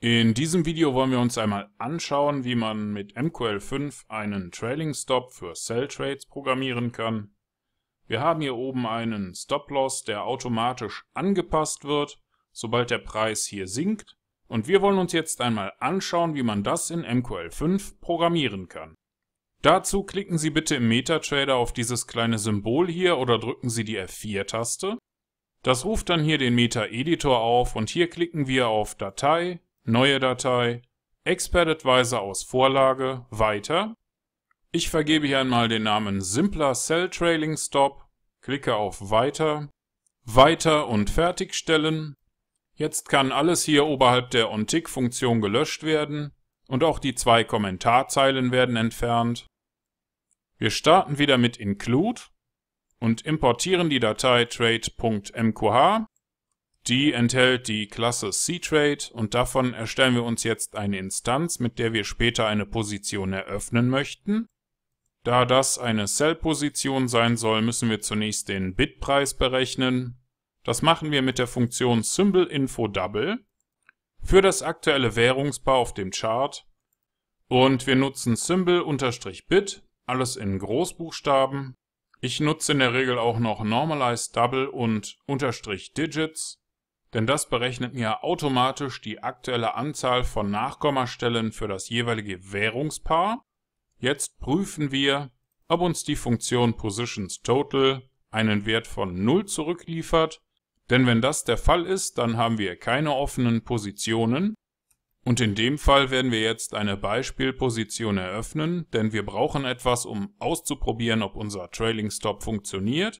In diesem Video wollen wir uns einmal anschauen, wie man mit MQL5 einen Trailing Stop für Sell Trades programmieren kann. Wir haben hier oben einen Stop Loss, der automatisch angepasst wird, sobald der Preis hier sinkt. Und wir wollen uns jetzt einmal anschauen, wie man das in MQL5 programmieren kann. Dazu klicken Sie bitte im MetaTrader auf dieses kleine Symbol hier oder drücken Sie die F4-Taste. Das ruft dann hier den Meta-Editor auf und hier klicken wir auf Datei, neue Datei, Expert Advisor aus Vorlage, weiter. Ich vergebe hier einmal den Namen simpler Cell Trailing Stop, klicke auf Weiter, Weiter und Fertigstellen. Jetzt kann alles hier oberhalb der OnTick-Funktion gelöscht werden und auch die zwei Kommentarzeilen werden entfernt. Wir starten wieder mit Include und importieren die Datei trade.mqh die enthält die Klasse cTrade und davon erstellen wir uns jetzt eine Instanz, mit der wir später eine Position eröffnen möchten. Da das eine cell position sein soll, müssen wir zunächst den Bitpreis berechnen. Das machen wir mit der Funktion SymbolInfoDouble für das aktuelle Währungspaar auf dem Chart und wir nutzen Symbol-Bit, alles in Großbuchstaben. Ich nutze in der Regel auch noch Normalized Double und Unterstrich Digits denn das berechnet mir automatisch die aktuelle Anzahl von Nachkommastellen für das jeweilige Währungspaar. Jetzt prüfen wir, ob uns die Funktion positions_total einen Wert von 0 zurückliefert, denn wenn das der Fall ist, dann haben wir keine offenen Positionen. Und in dem Fall werden wir jetzt eine Beispielposition eröffnen, denn wir brauchen etwas, um auszuprobieren, ob unser Trailing Stop funktioniert.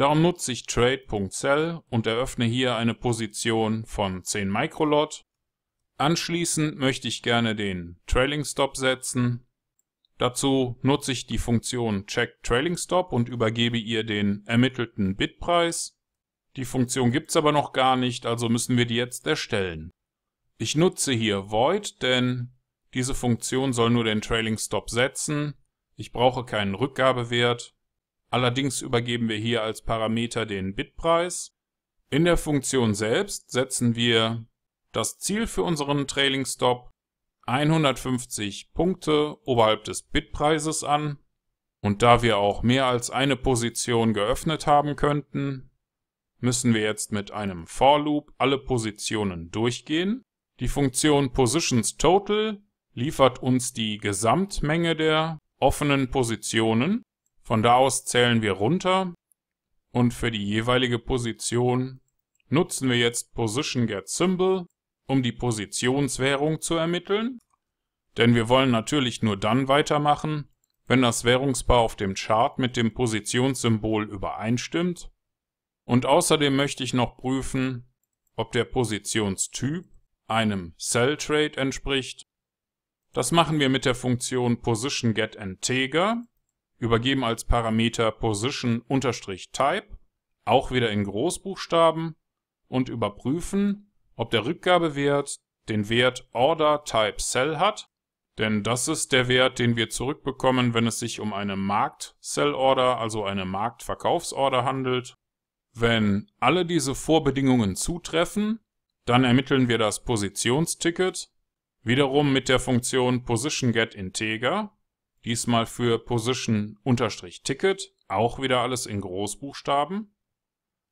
Darum nutze ich Trade.Cell und eröffne hier eine Position von 10 Microlot. Anschließend möchte ich gerne den Trailing Stop setzen. Dazu nutze ich die Funktion Check Trailing Stop und übergebe ihr den ermittelten Bitpreis. Die Funktion gibt es aber noch gar nicht, also müssen wir die jetzt erstellen. Ich nutze hier Void, denn diese Funktion soll nur den Trailing Stop setzen. Ich brauche keinen Rückgabewert Allerdings übergeben wir hier als Parameter den Bitpreis. In der Funktion selbst setzen wir das Ziel für unseren Trailing Stop 150 Punkte oberhalb des Bitpreises an. Und da wir auch mehr als eine Position geöffnet haben könnten, müssen wir jetzt mit einem For Loop alle Positionen durchgehen. Die Funktion PositionsTotal liefert uns die Gesamtmenge der offenen Positionen von da aus zählen wir runter und für die jeweilige Position nutzen wir jetzt PositionGetSymbol, um die Positionswährung zu ermitteln, denn wir wollen natürlich nur dann weitermachen, wenn das Währungspaar auf dem Chart mit dem Positionssymbol übereinstimmt. Und außerdem möchte ich noch prüfen, ob der Positionstyp einem Sell Trade entspricht. Das machen wir mit der Funktion Position übergeben als Parameter Position-Type, auch wieder in Großbuchstaben und überprüfen, ob der Rückgabewert den Wert Order Type Cell hat, denn das ist der Wert, den wir zurückbekommen, wenn es sich um eine Markt-Sell-Order, also eine Marktverkaufsorder handelt. Wenn alle diese Vorbedingungen zutreffen, dann ermitteln wir das Positionsticket, wiederum mit der Funktion position-get-integer, diesmal für Position-Ticket, auch wieder alles in Großbuchstaben.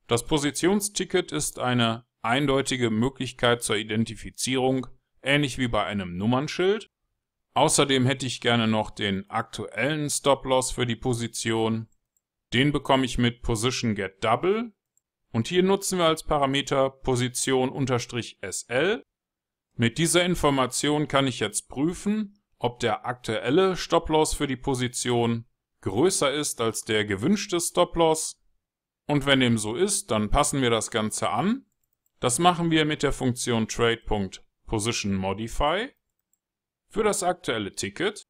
Das Positionsticket ist eine eindeutige Möglichkeit zur Identifizierung, ähnlich wie bei einem Nummernschild. Außerdem hätte ich gerne noch den aktuellen Stop-Loss für die Position. Den bekomme ich mit Position Get Double. Und hier nutzen wir als Parameter Position-SL. Mit dieser Information kann ich jetzt prüfen, ob der aktuelle Stop-Loss für die Position größer ist als der gewünschte Stop-Loss. Und wenn dem so ist, dann passen wir das Ganze an. Das machen wir mit der Funktion Trade.PositionModify für das aktuelle Ticket.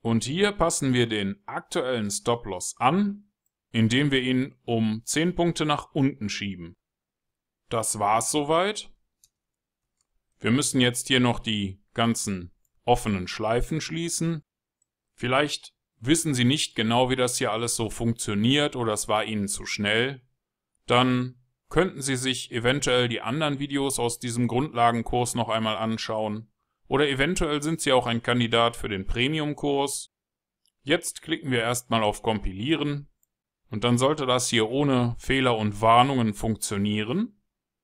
Und hier passen wir den aktuellen Stop-Loss an, indem wir ihn um 10 Punkte nach unten schieben. Das war's soweit. Wir müssen jetzt hier noch die ganzen offenen Schleifen schließen. Vielleicht wissen Sie nicht genau, wie das hier alles so funktioniert oder es war Ihnen zu schnell. Dann könnten Sie sich eventuell die anderen Videos aus diesem Grundlagenkurs noch einmal anschauen. Oder eventuell sind Sie auch ein Kandidat für den Premium-Kurs. Jetzt klicken wir erstmal auf Kompilieren und dann sollte das hier ohne Fehler und Warnungen funktionieren.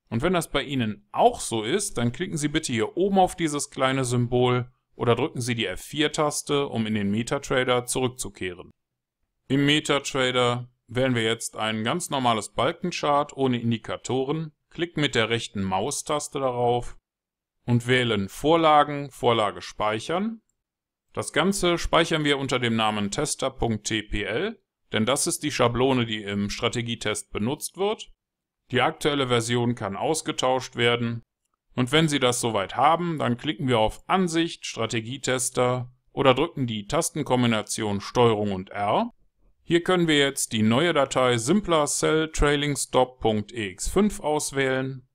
Und wenn das bei Ihnen auch so ist, dann klicken Sie bitte hier oben auf dieses kleine Symbol oder drücken Sie die F4-Taste, um in den MetaTrader zurückzukehren. Im MetaTrader wählen wir jetzt ein ganz normales Balkenchart ohne Indikatoren, klicken mit der rechten Maustaste darauf und wählen Vorlagen, Vorlage speichern. Das Ganze speichern wir unter dem Namen tester.tpl, denn das ist die Schablone, die im Strategietest benutzt wird. Die aktuelle Version kann ausgetauscht werden und wenn Sie das soweit haben, dann klicken wir auf Ansicht, Strategietester oder drücken die Tastenkombination Steuerung und R. Hier können wir jetzt die neue Datei simplercelltrailingstopex 5 auswählen.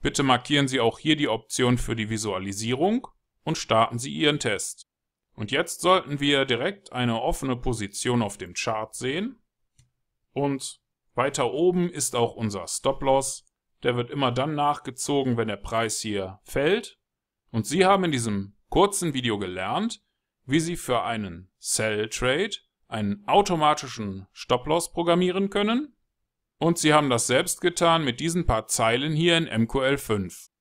Bitte markieren Sie auch hier die Option für die Visualisierung und starten Sie Ihren Test. Und jetzt sollten wir direkt eine offene Position auf dem Chart sehen. Und weiter oben ist auch unser Stop-Loss, der wird immer dann nachgezogen, wenn der Preis hier fällt. Und Sie haben in diesem kurzen Video gelernt, wie Sie für einen Sell Trade einen automatischen Stop-Loss programmieren können. Und Sie haben das selbst getan mit diesen paar Zeilen hier in MQL5.